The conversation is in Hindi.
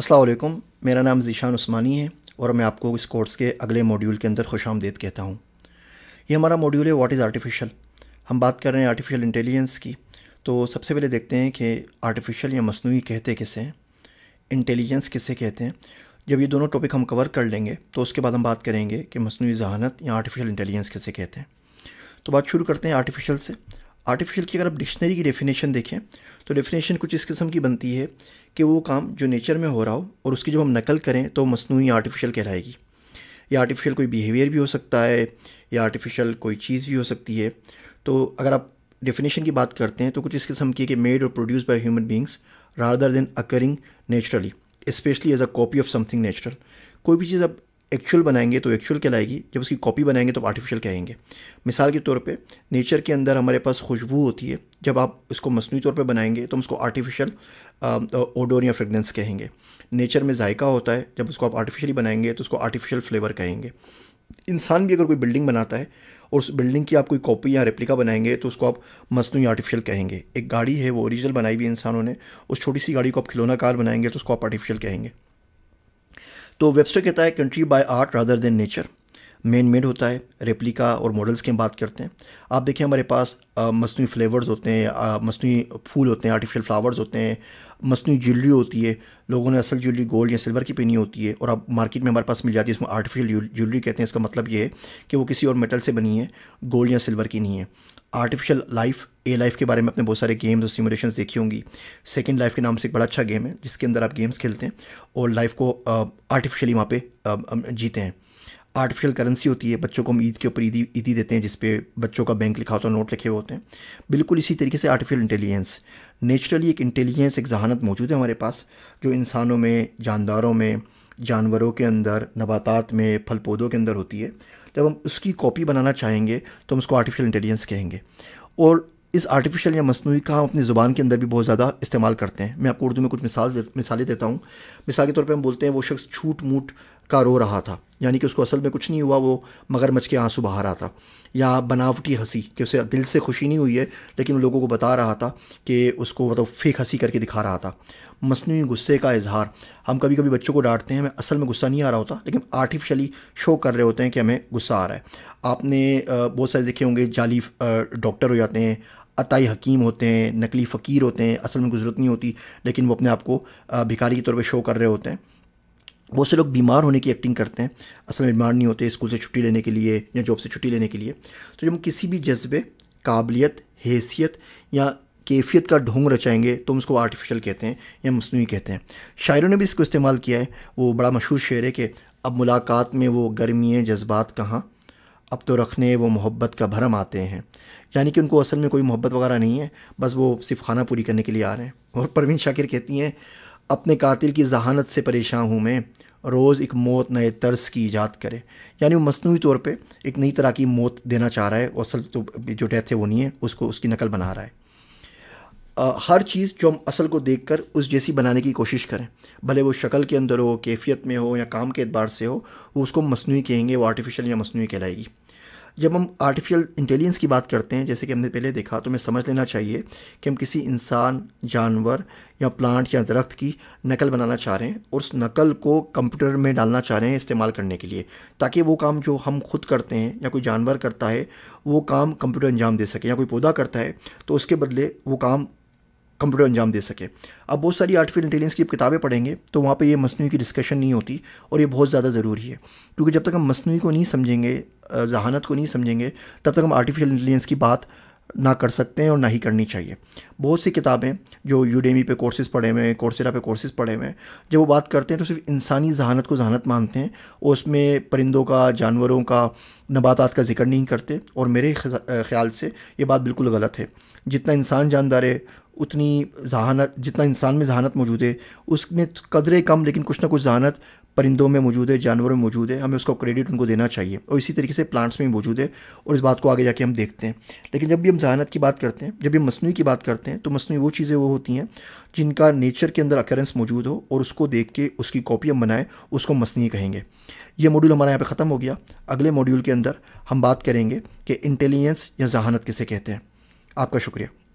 असलम मेरा नाम ज़ीशान उस्मानी है और मैं आपको इस कोर्स के अगले मॉड्यूल के अंदर खुश आमदेद कहता हूँ ये हमारा मॉड्यूल है व्हाट इज़ आर्टिफिशियल हम बात कर रहे हैं आर्टिफिशियल इंटेलिजेंस की तो सबसे पहले देखते हैं कि आर्टिफिशियल या मसनू कहते किसे हैं इंटेलिजेंस किसे कहते हैं जब ये दोनों टॉपिक हम कवर कर लेंगे तो उसके बाद हम बात करेंगे कि मसनू जहानत या आर्टिफिशियल इंटेलिजेंस किसे कहते हैं तो बात शुरू करते हैं आर्टिफिशियल से आर्टिफिशियल की अगर आप डिक्शनरी की डेफिनेशन देखें तो डेफिनेशन कुछ इस किस्म की बनती है कि वो काम जो नेचर में हो रहा हो और उसकी जब हम नकल करें तो मसनू आर्टिफिशियल कहलाएगी या आर्टिफिशियल कोई बिहेवियर भी हो सकता है या आर्टिफिशियल कोई चीज़ भी हो सकती है तो अगर आप डेफिनेशन की बात करते हैं तो कुछ इस किस्म की कि मेड और produce by human beings rather than occurring naturally specially as a copy of something natural कोई भी चीज़ आप एक्चुअल बनाएंगे तो एक्चुअल कहलाएगी जब उसकी कॉपी बनाएंगे तो आर्टिफिशियल कहेंगे मिसाल के तौर पे नेचर के अंदर हमारे पास खुशबू होती है जब आप इसको मसनू तौर पे बनाएंगे तो हम उसको आर्टिफिशियल ओडोर या फ्रेगनेंस कहेंगे नेचर में जायका होता है जब उसको आप आर्टिफिशियली बनाएंगे तो उसको आर्टिफिशियल फ्लेवर कहेंगे इंसान भी अगर कोई बिल्डिंग बनाता है और उस बिल्डिंग की आप कोई कॉपी या रेप्लिका बनाएंगे तो उसको आप मसनू आर्टिफिशियल कहेंगे एक गाड़ी है वो ओरिजिनल बनाई हुई इंसानों ने उस छोटी सी गाड़ी को आप खिलौना कार बनाएंगे तो उसको आप आर्टिफिशियल कहेंगे तो वेबस्टर कहता है country by art rather than nature man made होता है रेप्लिका और मॉडल्स की हम बात करते हैं आप देखें हमारे पास मसनू फ्लेवर्स होते हैं मसनू फूल होते हैं आर्टिफिशियल फ्लावर्स होते हैं मसनू ज्वेलरी होती है लोगों ने असल ज्वेलरी गोल्ड या सिल्वर की पहनी होती है और अब मार्केट में हमारे पास मिल जाती है इसमें आर्टिफिशियल ज्वेलरी कहते हैं इसका मतलब ये है कि वो किसी और मेटल से बनी है गोल्ड या सिल्वर की नहीं है आर्टिफिशियल लाइफ ए लाइफ के बारे में अपने बहुत सारे गेम्स और सिमुलेशन देखी होंगी सेकेंड लाइफ के नाम से एक बड़ा अच्छा गेम है जिसके अंदर आप गेम्स खेलते हैं और लाइफ को आर्टिफिशियली वहाँ पर जीते हैं आर्टिफिशियल करेंसी होती है बच्चों को हम ईद के ऊपर ईदी ईदी देते हैं जिसपे बच्चों का बैंक लिखा होता है नोट लिखे होते हैं बिल्कुल इसी तरीके से आर्टिफिशियल इंटेलिजेंस नेचुरली एक इंटेलिजेंस एक जहानत मौजूद है हमारे पास जो इंसानों में जानदारों में जानवरों के अंदर नबातात में फल पौधों के अंदर होती है जब हम उसकी कॉपी बनाना चाहेंगे तो हम उसको आर्टिफिशियल इंटेलिजेंस कहेंगे और इस आर्टिफिशियल या मसनू का हम अपनी ज़ुबान के अंदर भी बहुत ज़्यादा इस्तेमाल करते हैं मैं आपको उर्दू में कुछ मिसाल मिसालें देता हूँ मिसाल के तौर पर हम बोलते हैं वो शख्स छूट मूट का रो रहा था यानी कि उसको असल में कुछ नहीं हुआ वो मगरमच्छ के आंसू बहा रहा था या बनावटी हंसी कि उसे दिल से खुशी नहीं हुई है लेकिन लोगों को बता रहा था कि उसको मतलब फेक हंसी करके दिखा रहा था मसनू गुस्से का इजहार हम कभी कभी बच्चों को डांटते हैं हमें असल में गुस्सा नहीं आ रहा होता लेकिन आर्टिफिशली शो कर रहे होते हैं कि हमें गुस्सा आ रहा है आपने बहुत सारे देखे होंगे जाली डॉक्टर हो जाते हैं अताई हकीम होते हैं नकली फ़कीर होते हैं असल में गुजरत नहीं होती लेकिन वो अपने आप को भिखारी के तौर पर शो कर रहे होते हैं बहुत से लोग बीमार होने की एक्टिंग करते हैं असल में बीमार नहीं होते स्कूल से छुट्टी लेने के लिए या जॉब से छुट्टी लेने के लिए तो जब हम किसी भी जज्बे काबिलियत हैसियत या कैफियत का ढोंग रचाएंगे तो हम उसको आर्टिफिशियल कहते हैं या मसनू कहते हैं शायरों ने भी इसको इस्तेमाल किया है वो बड़ा मशहूर शेर है कि अब मुलाकात में वो गर्मी जज्बात कहाँ अब तो रखने वो मोहब्बत का भरम आते हैं यानी कि उनको असल में कोई मोहब्बत वगैरह नहीं है बस वो सिर्फ खाना पूरी करने के लिए आ रहे हैं और परवीन शाकिर कहती हैं अपने कातिल की जहानत से परेशान हूँ मैं रोज़ एक मौत नए तर्स की ईजाद करे यानी वो मसनू तौर पर एक नई तरह की मौत देना चाह रहा है और असल तो जो डेथ है वो नहीं है उसको उसकी नकल बना रहा है आ, हर चीज़ जो हम असल को देख कर उस जैसी बनाने की कोशिश करें भले वो शक्ल के अंदर हो कैफियत में हो या काम के अतबार से हो वो उसको मसनू कहेंगे वो आर्टिफिशियल या मसनू कहलाएगी जब हम आर्टिफिशियल इंटेलिजेंस की बात करते हैं जैसे कि हमने पहले देखा तो हमें समझ लेना चाहिए कि हम किसी इंसान जानवर या प्लांट या दरख्त की नकल बनाना चाह रहे हैं और उस नकल को कंप्यूटर में डालना चाह रहे हैं इस्तेमाल करने के लिए ताकि वो काम जो हम खुद करते हैं या कोई जानवर करता है वो काम कंप्यूटर अंजाम दे सके या कोई पौधा करता है तो उसके बदले वो काम कंप्यूटर अंजाम दे सके अब बहुत सारी आर्टिफिशियल इंटेलिजेंस की किताबें पढ़ेंगे तो वहाँ पर ये मसनू की डिस्कशन नहीं होती और ये बहुत ज़्यादा ज़रूरी है क्योंकि जब तक हम मसनू को नहीं समझेंगे जहानत को नहीं समझेंगे तब तक हम आर्टिफिशियल इंटेलिजेंस की बात ना कर सकते हैं और ना ही करनी चाहिए बहुत सी किताबें जो यूडेमी पे कोर्सेज़ पढ़े हुए हैं कोर्सेरा पे कोर्सेज़ पढ़े हुए हैं जब वो बात करते हैं तो सिर्फ इंसानी जहानत को जहानत मानते हैं और उसमें परिंदों का जानवरों का नबातात का जिक्र नहीं करते और मेरे ख्याल से ये बात बिल्कुल गलत है जितना इंसान जानदार है उतनी जहानत जितना इंसान में जहानत मौजूद है उसमें कदरे कम लेकिन कुछ ना कुछ जहानत परिंदों में मौजूद है जानवरों में मौजूद है हमें उसका क्रेडिट उनको देना चाहिए और इसी तरीके से प्लांट्स में भी मौजूद है और इस बात को आगे जाके हम देखते हैं लेकिन जब भी हम जहानत की बात करते हैं जब भी हम मसनू की बात करते हैं तो मसनू वो चीज़ें वो होती हैं जिनका नेचर के अंदर अकरेंस मौजूद हो और उसको देख के उसकी कॉपी हम बनाएँ उसको मसनी कहेंगे ये मॉड्यूल हमारा यहाँ पर ख़त्म हो गया अगले मॉड्यूल के अंदर हम बात करेंगे कि इंटेलिजेंस या जहानत किसे कहते हैं आपका शुक्रिया